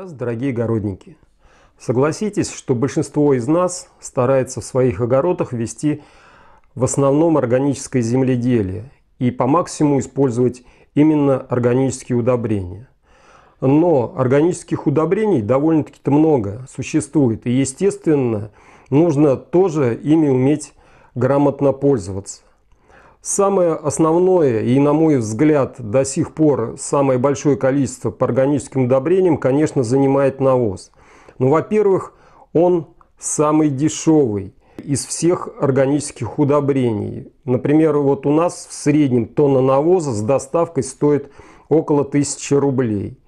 Здравствуйте, дорогие огородники! Согласитесь, что большинство из нас старается в своих огородах вести в основном органическое земледелие и по максимуму использовать именно органические удобрения. Но органических удобрений довольно-таки много существует, и естественно нужно тоже ими уметь грамотно пользоваться. Самое основное и, на мой взгляд, до сих пор самое большое количество по органическим удобрениям, конечно, занимает навоз. Ну, во-первых, он самый дешевый из всех органических удобрений. Например, вот у нас в среднем тонна навоза с доставкой стоит около 1000 рублей.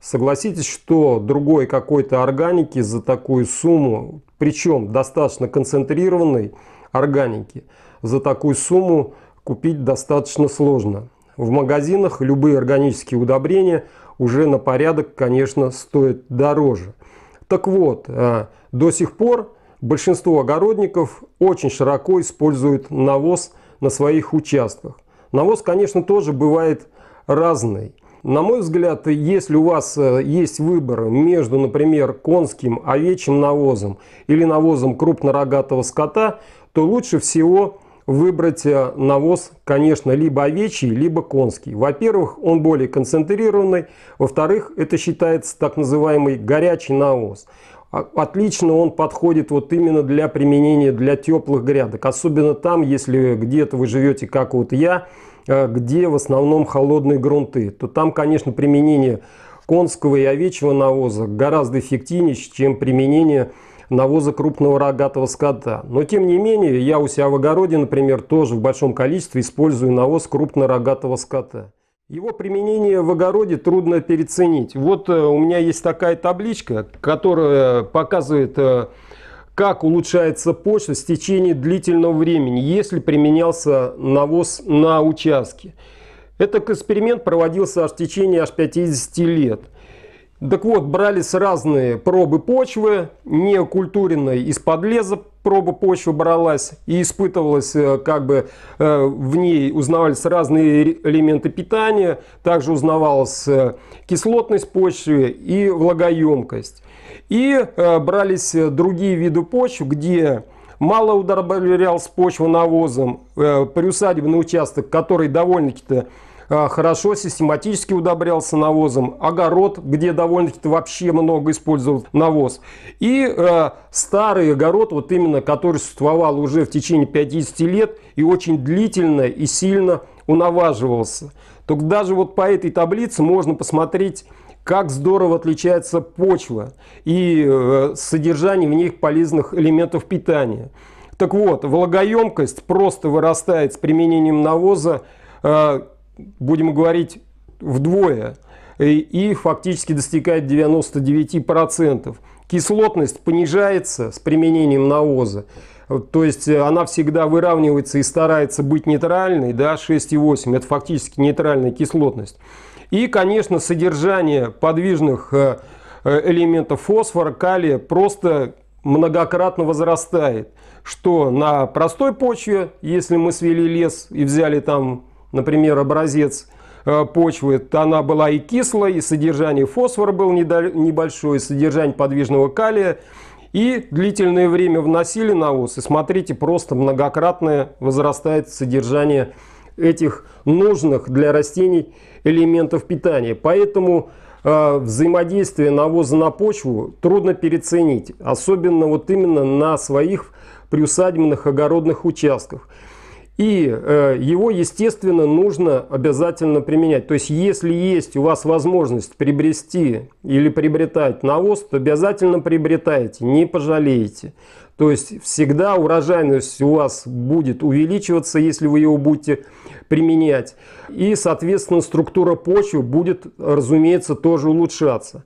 Согласитесь, что другой какой-то органики за такую сумму, причем достаточно концентрированной органики, за такую сумму купить достаточно сложно. В магазинах любые органические удобрения уже на порядок, конечно, стоят дороже. Так вот, э, до сих пор большинство огородников очень широко используют навоз на своих участках. Навоз, конечно, тоже бывает разный. На мой взгляд, если у вас э, есть выбор между, например, конским овечьим навозом или навозом крупнорогатого скота, то лучше всего выбрать э, навоз, конечно, либо овечий, либо конский. Во-первых, он более концентрированный. Во-вторых, это считается так называемый горячий навоз. А, отлично он подходит вот именно для применения для теплых грядок. Особенно там, если где-то вы живете, как вот я, э, где в основном холодные грунты, то там, конечно, применение конского и овечьего навоза гораздо эффективнее, чем применение навоза крупного рогатого скота. Но тем не менее, я у себя в огороде, например, тоже в большом количестве использую навоз крупного рогатого скота. Его применение в огороде трудно переценить. Вот э, у меня есть такая табличка, которая показывает, э, как улучшается почва в течение длительного времени, если применялся навоз на участке. Этот эксперимент проводился аж в течение аж 50 лет. Так вот, брались разные пробы почвы, неокультуренной из-под леза проба почвы бралась и испытывалась, э, как бы э, в ней узнавались разные элементы питания, также узнавалась э, кислотность почвы и влагоемкость. И брались другие виды почвы где мало удобрялась почва навозом, приусадебный участок, который довольно-таки а, хорошо систематически удобрялся навозом, огород, где довольно-таки вообще много использовал навоз. И э, старый огород, вот именно, который существовал уже в течение 50 лет и очень длительно и сильно унаваживался. Только даже вот по этой таблице можно посмотреть, как здорово отличается почва и э, содержание в них полезных элементов питания. Так вот, влагоемкость просто вырастает с применением навоза э, будем говорить, вдвое и, фактически достигает 99%. Кислотность понижается с применением навоза. То есть э, она всегда выравнивается и старается быть нейтральной, да, 6,8, это фактически нейтральная кислотность. И, конечно, содержание подвижных э, э, элементов фосфора, калия просто многократно возрастает. Что на простой почве, если мы свели лес и взяли там например, образец э, почвы, она была и кислой, и содержание фосфора было небольшое, и содержание подвижного калия. И длительное время вносили навоз, и смотрите, просто многократное возрастает содержание этих нужных для растений элементов питания. Поэтому э, взаимодействие навоза на почву трудно переценить, особенно вот именно на своих приусадебных огородных участках. И э, его, естественно, нужно обязательно применять. То есть, если есть у вас возможность приобрести или приобретать навоз, то обязательно приобретайте, не пожалеете. То есть, всегда урожайность у вас будет увеличиваться, если вы его будете применять. И, соответственно, структура почвы будет, разумеется, тоже улучшаться.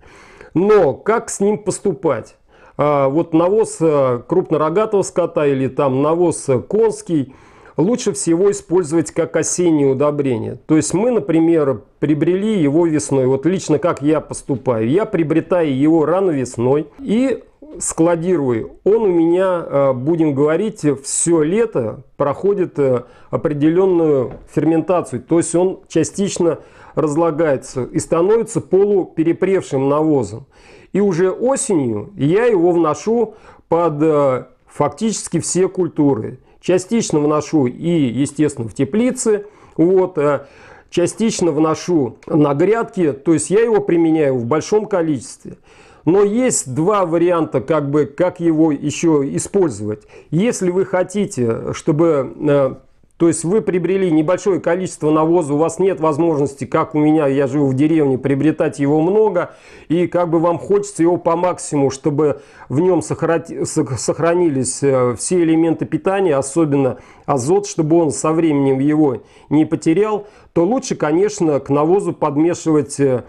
Но как с ним поступать? А, вот навоз э, крупнорогатого скота или там навоз э, конский – лучше всего использовать как осеннее удобрение. То есть мы, например, прибрели его весной. Вот лично как я поступаю. Я приобретаю его рано весной и складирую. Он у меня, э, будем говорить, все лето проходит э, определенную ферментацию. То есть он частично разлагается и становится полуперепревшим навозом. И уже осенью я его вношу под э, фактически все культуры. Частично вношу и, естественно, в теплице. Вот, э, частично вношу на грядки, то есть я его применяю в большом количестве. Но есть два варианта, как, бы, как его еще использовать. Если вы хотите, чтобы э, то есть вы приобрели небольшое количество навоза, у вас нет возможности, как у меня, я живу в деревне, приобретать его много. И как бы вам хочется его по максимуму, чтобы в нем сохранились э, все элементы питания, особенно азот, чтобы он со временем его не потерял, то лучше, конечно, к навозу подмешивать э,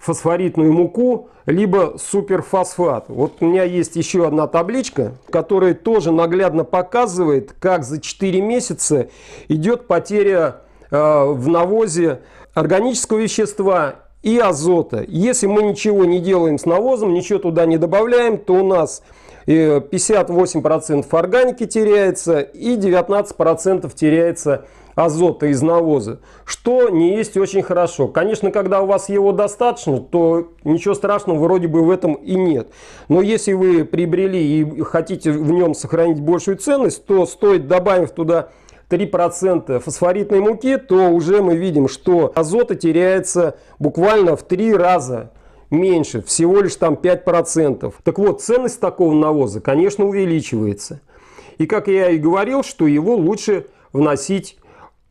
фосфоритную муку, либо суперфосфат. Вот у меня есть еще одна табличка, которая тоже наглядно показывает, как за 4 месяца идет потеря э, в навозе органического вещества и азота. Если мы ничего не делаем с навозом, ничего туда не добавляем, то у нас 58% э, органики теряется и 19% теряется азота из навоза, что не есть очень хорошо. Конечно, когда у вас его достаточно, то ничего страшного вроде бы в этом и нет. Но если вы приобрели и хотите в нем сохранить большую ценность, то стоит добавив туда 3% фосфоритной муки, то уже мы видим, что азота теряется буквально в 3 раза меньше, всего лишь там 5%. Так вот, ценность такого навоза, конечно, увеличивается. И как я и говорил, что его лучше вносить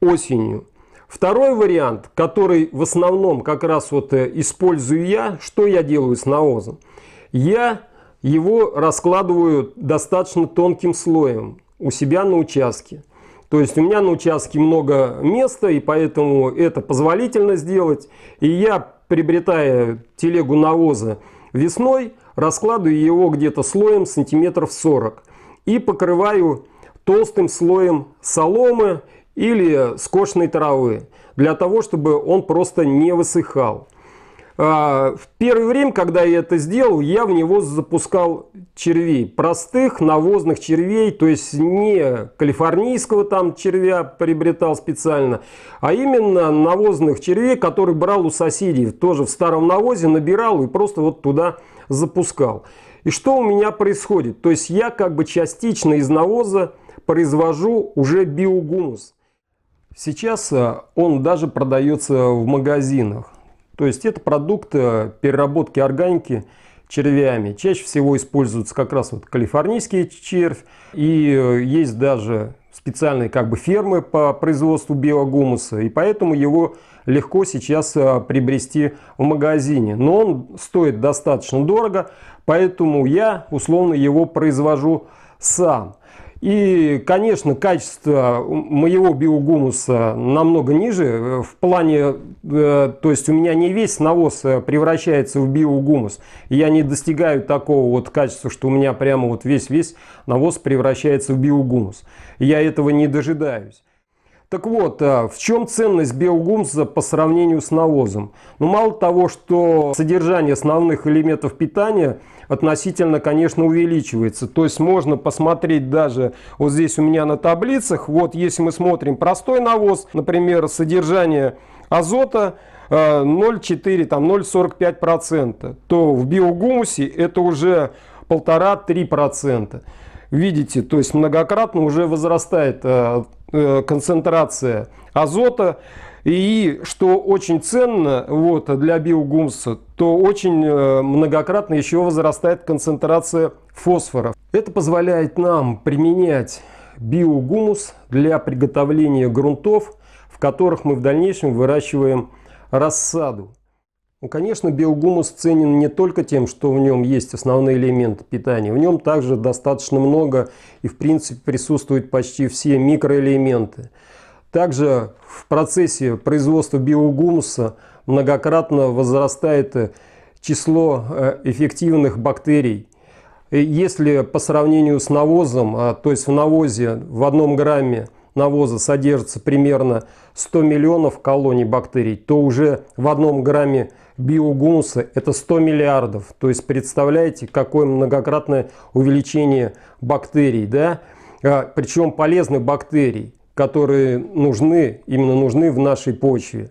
осенью. Второй вариант, который в основном как раз вот э, использую я, что я делаю с навозом? Я его раскладываю достаточно тонким слоем у себя на участке. То есть у меня на участке много места, и поэтому это позволительно сделать. И я, приобретая телегу навоза весной, раскладываю его где-то слоем сантиметров 40 и покрываю толстым слоем соломы или скошной травы, для того, чтобы он просто не высыхал. А, в первое время, когда я это сделал, я в него запускал червей. Простых навозных червей, то есть не калифорнийского там червя приобретал специально, а именно навозных червей, которые брал у соседей. Тоже в старом навозе набирал и просто вот туда запускал. И что у меня происходит? То есть я как бы частично из навоза произвожу уже биогумус. Сейчас а, он даже продается в магазинах. То есть это продукт э, переработки органики червями. Чаще всего используются как раз вот калифорнийский червь. И э, есть даже специальные как бы фермы по производству биогумуса. И поэтому его легко сейчас э, приобрести в магазине. Но он стоит достаточно дорого, поэтому я условно его произвожу сам. И, конечно, качество моего биогумуса намного ниже. Э, в плане, э, то есть у меня не весь навоз э, превращается в биогумус. Я не достигаю такого вот качества, что у меня прямо вот весь-весь навоз превращается в биогумус. Я этого не дожидаюсь. Так вот, а, в чем ценность биогумуса по сравнению с навозом? Ну, мало того, что содержание основных элементов питания относительно, конечно, увеличивается. То есть можно посмотреть даже вот здесь у меня на таблицах. Вот если мы смотрим простой навоз, например, содержание азота 0,4, а, там 0,45%, то в биогумусе это уже 1,5-3% видите, то есть многократно уже возрастает э, э, концентрация азота. И что очень ценно вот, для биогумса, то очень э, многократно еще возрастает концентрация фосфора. Это позволяет нам применять биогумус для приготовления грунтов, в которых мы в дальнейшем выращиваем рассаду. Ну, конечно, биогумус ценен не только тем, что в нем есть основные элементы питания. В нем также достаточно много и в принципе присутствуют почти все микроэлементы. Также в процессе производства биогумуса многократно возрастает число э, эффективных бактерий. Если по сравнению с навозом, а, то есть в навозе в одном грамме навоза содержится примерно 100 миллионов колоний бактерий, то уже в одном грамме биогумуса это 100 миллиардов. То есть представляете, какое многократное увеличение бактерий, да? А, Причем полезных бактерий, которые нужны, именно нужны в нашей почве.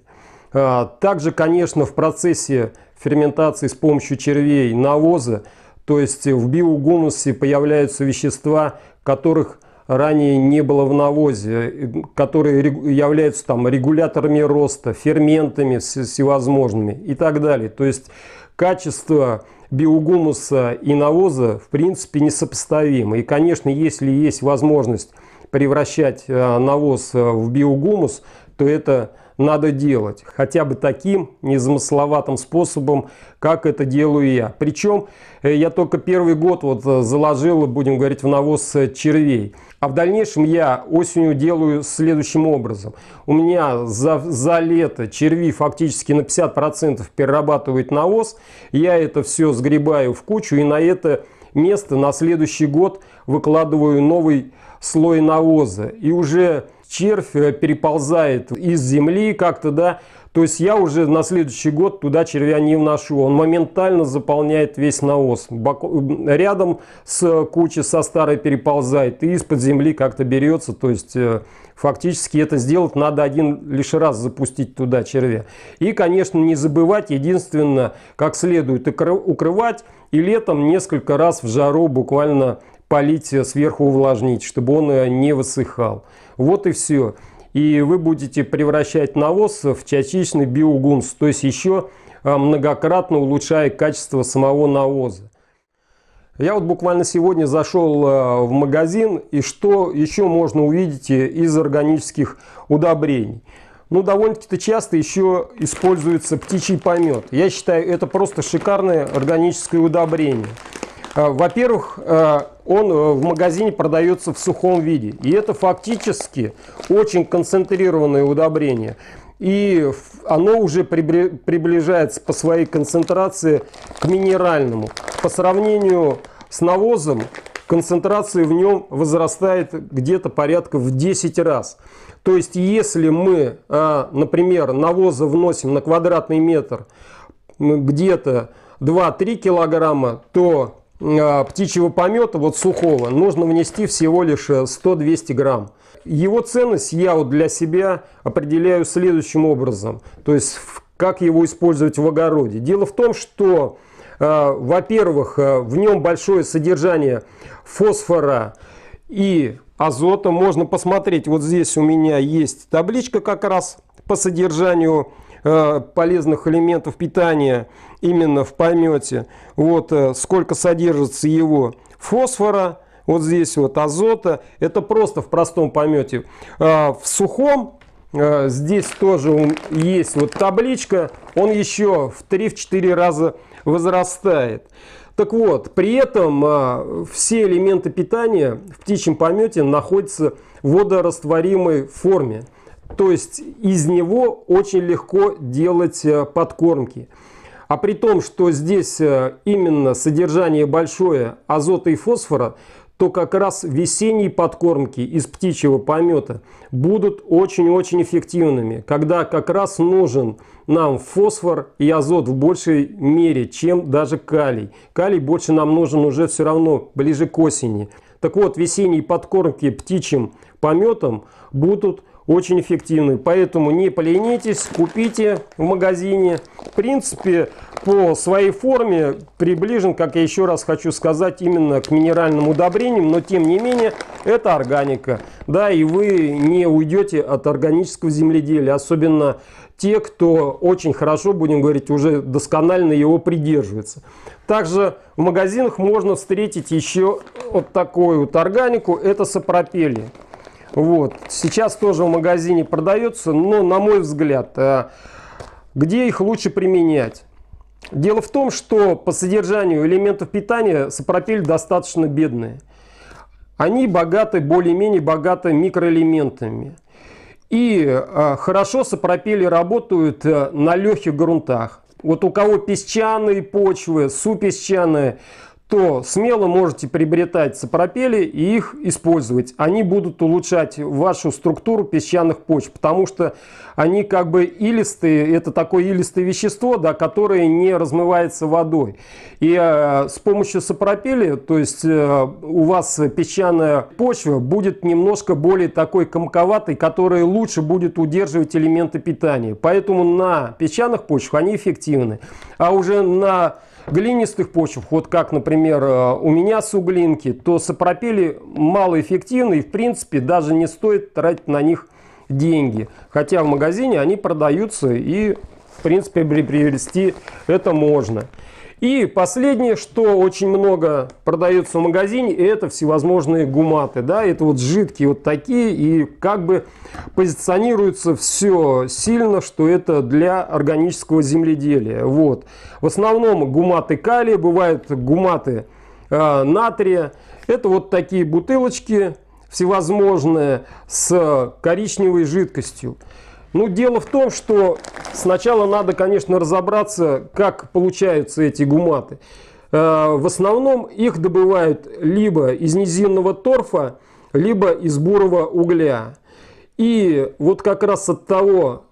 А, также, конечно, в процессе ферментации с помощью червей навоза, то есть в биогумусе появляются вещества, которых ранее не было в навозе, которые являются там регуляторами роста, ферментами всевозможными и так далее. То есть качество биогумуса и навоза в принципе несопоставимы. И, конечно, если есть возможность превращать э, навоз э, в биогумус, то это надо делать. Хотя бы таким незамысловатым способом, как это делаю я. Причем э, я только первый год вот заложил, будем говорить, в навоз червей. А в дальнейшем я осенью делаю следующим образом. У меня за, за лето черви фактически на 50% перерабатывают навоз. Я это все сгребаю в кучу и на это место на следующий год выкладываю новый слой навоза. И уже червь э, переползает из земли как-то, да, то есть я уже на следующий год туда червя не вношу. Он моментально заполняет весь навоз. Рядом с кучей со старой переползает и из-под земли как-то берется. То есть э, фактически это сделать надо один лишь раз запустить туда червя. И, конечно, не забывать, единственное, как следует укрывать. И летом несколько раз в жару буквально полить э, сверху увлажнить, чтобы он э, не высыхал. Вот и все и вы будете превращать навоз в частичный биогумс, то есть еще а, многократно улучшая качество самого навоза. Я вот буквально сегодня зашел а, в магазин, и что еще можно увидеть э, из органических удобрений? Ну, довольно-таки часто еще используется птичий помет. Я считаю, это просто шикарное органическое удобрение. А, во-первых, а, он э, в магазине продается в сухом виде. И это фактически очень концентрированное удобрение. И оно уже приближается по своей концентрации к минеральному. По сравнению с навозом, концентрация в нем возрастает где-то порядка в 10 раз. То есть, если мы, а, например, навоза вносим на квадратный метр где-то 2-3 килограмма, то а, птичьего помета, вот сухого, нужно внести всего лишь 100-200 э, грамм. Его ценность я вот для себя определяю следующим образом, то есть как его использовать в огороде. Дело в том, что, э, во-первых, э, в нем большое содержание фосфора и азота. Можно посмотреть, вот здесь у меня есть табличка как раз по содержанию фосфора Э, полезных элементов питания именно в помете. Вот э, сколько содержится его фосфора, вот здесь вот азота. Это просто в простом помете. А, в сухом э, здесь тоже есть вот табличка. Он еще в 3-4 раза возрастает. Так вот, при этом а, все элементы питания в птичьем помете находятся в водорастворимой форме. То есть из него очень легко делать э, подкормки. А при том, что здесь э, именно содержание большое азота и фосфора, то как раз весенние подкормки из птичьего помета будут очень-очень эффективными, когда как раз нужен нам фосфор и азот в большей мере, чем даже калий. Калий больше нам нужен уже все равно ближе к осени. Так вот, весенние подкормки птичьим пометом будут очень эффективный. Поэтому не поленитесь, купите в магазине. В принципе, по своей форме приближен, как я еще раз хочу сказать, именно к минеральным удобрениям, но тем не менее это органика. Да, и вы не уйдете от органического земледелия, особенно те, кто очень хорошо, будем говорить, уже досконально его придерживается. Также в магазинах можно встретить еще вот такую вот органику, это сапропелие. Вот. Сейчас тоже в магазине продается, но, на мой взгляд, э, где их лучше применять? Дело в том, что по содержанию элементов питания сапропель достаточно бедные. Они богаты, более-менее богаты микроэлементами. И э, хорошо сапропели работают э, на легких грунтах. Вот у кого песчаные почвы, супесчаные, то смело можете приобретать сапропели и их использовать. Они будут улучшать вашу структуру песчаных почв, потому что они как бы илистые, это такое илистое вещество, да, которое не размывается водой. И э, с помощью сапропели, то есть э, у вас песчаная почва будет немножко более такой комковатой, которая лучше будет удерживать элементы питания. Поэтому на песчаных почвах они эффективны. А уже на глинистых почв, вот как, например, э, у меня суглинки, то сапропели малоэффективны и, в принципе, даже не стоит тратить на них деньги. Хотя в магазине они продаются и, в принципе, приобрести это можно. И последнее, что очень много продается в магазине, это всевозможные гуматы. Да, это вот жидкие вот такие. И как бы позиционируется все сильно, что это для органического земледелия. Вот. В основном гуматы калия, бывают гуматы э, натрия. Это вот такие бутылочки всевозможные с коричневой жидкостью. Ну, дело в том, что сначала надо, конечно, разобраться, как получаются эти гуматы. Э, в основном их добывают либо из низинного торфа, либо из бурого угля. И вот как раз от того,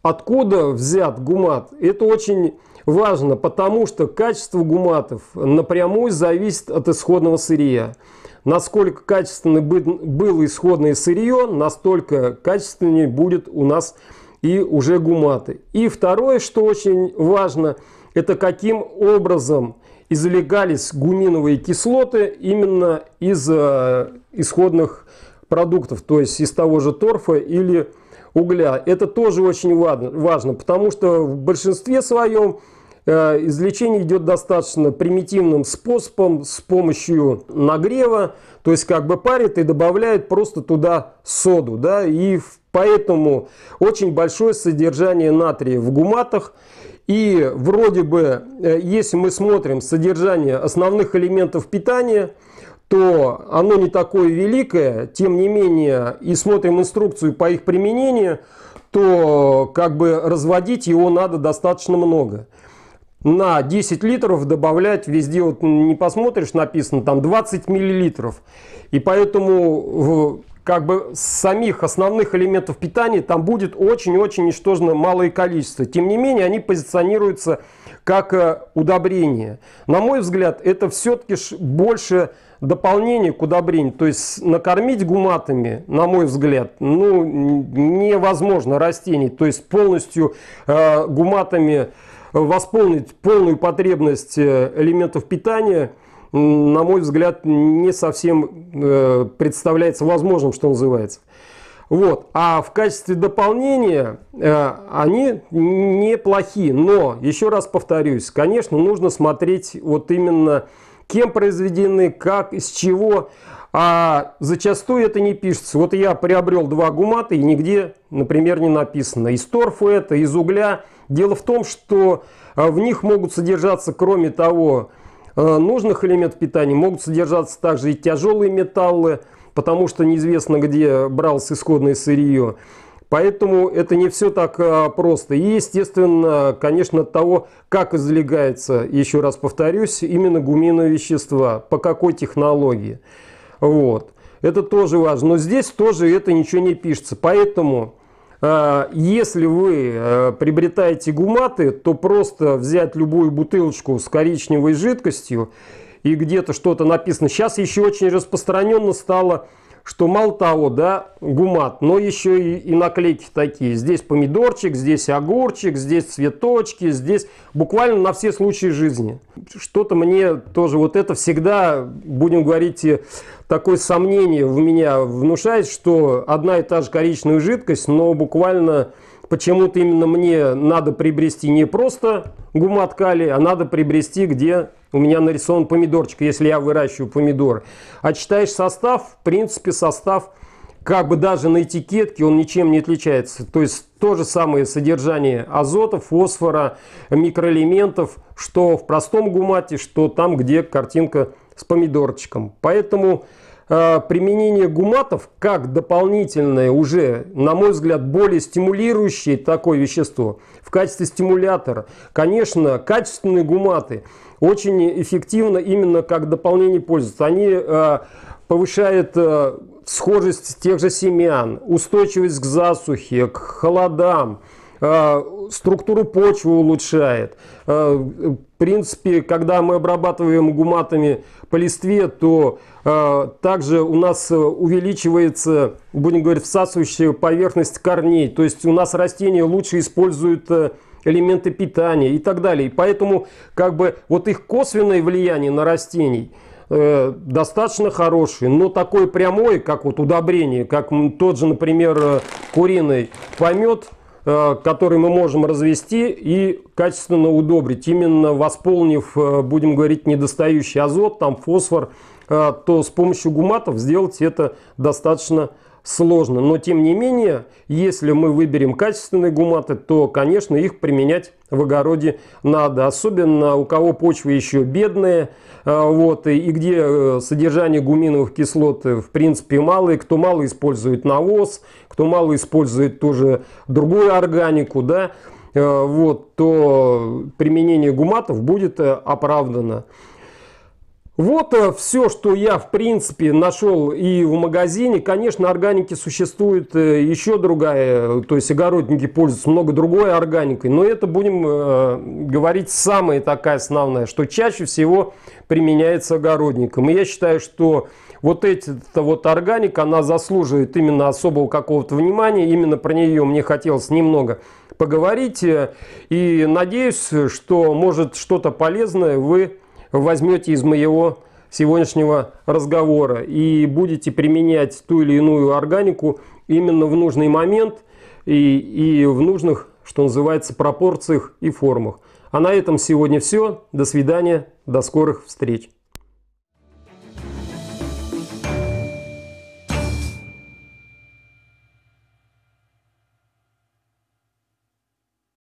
откуда взят гумат, это очень важно, потому что качество гуматов напрямую зависит от исходного сырья насколько качественный был исходное сырье, настолько качественнее будет у нас и уже гуматы. И второе, что очень важно, это каким образом извлекались гуминовые кислоты именно из э, исходных продуктов, то есть из того же торфа или угля. Это тоже очень важно, важно, потому что в большинстве своем Э, излечение идет достаточно примитивным способом, с помощью нагрева. То есть как бы парит и добавляет просто туда соду. Да? И поэтому очень большое содержание натрия в гуматах. И вроде бы, э, если мы смотрим содержание основных элементов питания, то оно не такое великое. Тем не менее, и смотрим инструкцию по их применению, то как бы разводить его надо достаточно много на 10 литров добавлять везде, вот не посмотришь, написано там 20 миллилитров. И поэтому как бы самих основных элементов питания там будет очень-очень ничтожно малое количество. Тем не менее, они позиционируются как э, удобрение. На мой взгляд, это все-таки больше дополнение к удобрению. То есть накормить гуматами, на мой взгляд, ну, невозможно растений. То есть полностью э, гуматами восполнить полную потребность э, элементов питания, на мой взгляд, не совсем э, представляется возможным, что называется. Вот. А в качестве дополнения э, они неплохи. Но, еще раз повторюсь, конечно, нужно смотреть вот именно кем произведены, как, из чего. А зачастую это не пишется. Вот я приобрел два гумата и нигде, например, не написано. Из торфа это, из угля. Дело в том, что э, в них могут содержаться, кроме того, э, нужных элементов питания, могут содержаться также и тяжелые металлы, потому что неизвестно, где брался исходное сырье. Поэтому это не все так э, просто. И, естественно, конечно, от того, как излегается, еще раз повторюсь, именно гуминовые вещества, по какой технологии. Вот. Это тоже важно. Но здесь тоже это ничего не пишется. Поэтому а, если вы э, приобретаете гуматы, то просто взять любую бутылочку с коричневой жидкостью и где-то что-то написано. Сейчас еще очень распространенно стало что мало того, да, гумат, но еще и, и наклейки такие. Здесь помидорчик, здесь огурчик, здесь цветочки, здесь буквально на все случаи жизни. Что-то мне тоже вот это всегда, будем говорить, такое сомнение в меня внушает, что одна и та же коричневая жидкость, но буквально почему-то именно мне надо приобрести не просто гумат калия, а надо приобрести, где у меня нарисован помидорчик, если я выращиваю помидоры. А читаешь состав, в принципе, состав как бы даже на этикетке он ничем не отличается. То есть то же самое содержание азота, фосфора, микроэлементов, что в простом гумате, что там, где картинка с помидорчиком. Поэтому Э, применение гуматов как дополнительное уже, на мой взгляд, более стимулирующее такое вещество в качестве стимулятора. Конечно, качественные гуматы очень эффективно именно как дополнение пользуются. Они э, повышают э, схожесть тех же семян, устойчивость к засухе, к холодам, Э, структуру почвы улучшает. Э, в принципе, когда мы обрабатываем гуматами по листве, то э, также у нас увеличивается, будем говорить, всасывающая поверхность корней. То есть у нас растения лучше используют элементы питания и так далее. И поэтому как бы вот их косвенное влияние на растений достаточно хорошие, но такое прямое, как вот удобрение, как тот же, например, куриный помет, Э, который мы можем развести и качественно удобрить, именно восполнив, э, будем говорить, недостающий азот, там фосфор, а, то с помощью гуматов сделать это достаточно сложно. Но тем не менее, если мы выберем качественные гуматы, то, конечно, их применять в огороде надо. Особенно у кого почвы еще бедные, а, вот, и где э, содержание гуминовых кислот э, в принципе малое, кто мало использует навоз, кто мало использует тоже другую органику, да, э, вот, то применение гуматов будет оправдано. Вот э, все, что я, в принципе, нашел и в магазине. Конечно, органики существует э, еще другая, то есть огородники пользуются много другой органикой, но это, будем э, говорить, самая такая основная, что чаще всего применяется огородником. И я считаю, что вот эта вот органика, она заслуживает именно особого какого-то внимания, именно про нее мне хотелось немного поговорить. И надеюсь, что, может, что-то полезное вы возьмете из моего сегодняшнего разговора и будете применять ту или иную органику именно в нужный момент и, и в нужных, что называется, пропорциях и формах. А на этом сегодня все. До свидания, до скорых встреч.